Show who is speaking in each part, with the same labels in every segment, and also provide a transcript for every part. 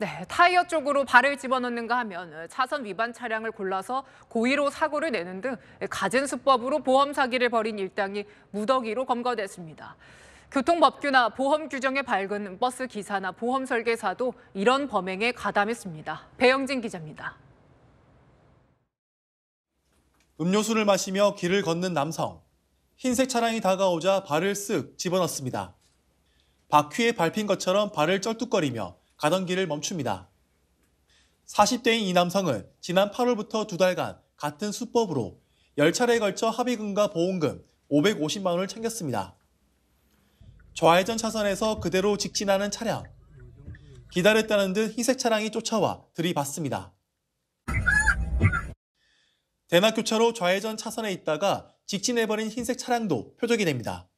Speaker 1: 네, 타이어 쪽으로 발을 집어넣는가 하면 어, 차선 위반 차량을 골라서 고의로 사고를 내는 등 예, 가진 수법으로 보험 사기를 벌인 일당이 무더기로 검거됐습니다. 교통법규나 보험 규정에 밝은 버스 기사나 보험 설계사도 이런 범행에 가담했습니다. 배영진 기자입니다.
Speaker 2: 음료수를 마시며 길을 걷는 남성. 흰색 차량이 다가오자 발을 쓱 집어넣습니다. 바퀴에 밟힌 것처럼 발을 쩔뚝거리며 가던 길을 멈춥니다. 40대인 이 남성은 지난 8월부터 두 달간 같은 수법으로 10차례에 걸쳐 합의금과 보험금 550만 원을 챙겼습니다. 좌회전 차선에서 그대로 직진하는 차량. 기다렸다는 듯 흰색 차량이 쫓아와 들이받습니다. 대낮교차로 좌회전 차선에 있다가 직진해버린 흰색 차량도 표적이 됩니다.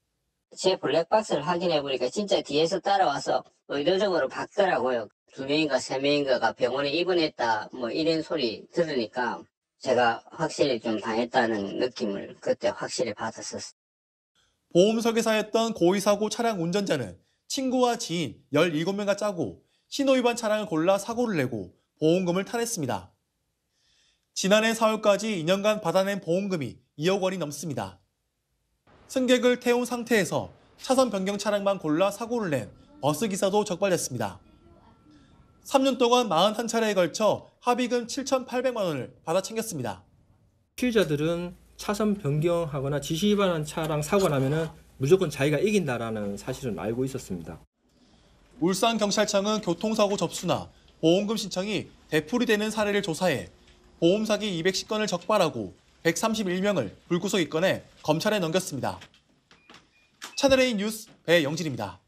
Speaker 3: 제 블랙박스를 확인해보니까 진짜 뒤에서 따라와서 의도적으로받더라고요두 뭐 명인가 세 명인가가 병원에 입원했다 뭐 이런 소리 들으니까 제가 확실히 좀 당했다는 느낌을 그때 확실히 받았었어요. 보험설계사
Speaker 2: 했던 고의사고 차량 운전자는 친구와 지인 17명과 짜고 신호위반 차량을 골라 사고를 내고 보험금을 탈했습니다. 지난해 4월까지 2년간 받아낸 보험금이 2억 원이 넘습니다. 승객을 태운 상태에서 차선 변경 차량만 골라 사고를 낸 버스 기사도 적발됐습니다. 3년 동안 41차례에 걸쳐 합의금 7,800만 원을 받아 챙겼습니다. 피의자들은 차선 변경하거나 지시 위반한 차랑 사고 나면은 무조건 자기가 이긴다라는 사실은 알고 있었습니다. 울산 경찰청은 교통사고 접수나 보험금 신청이 대풀이 되는 사례를 조사해 보험 사기 210건을 적발하고 131명을 불구속 입건해 검찰에 넘겼습니다. 차널A 뉴스 배영진입니다.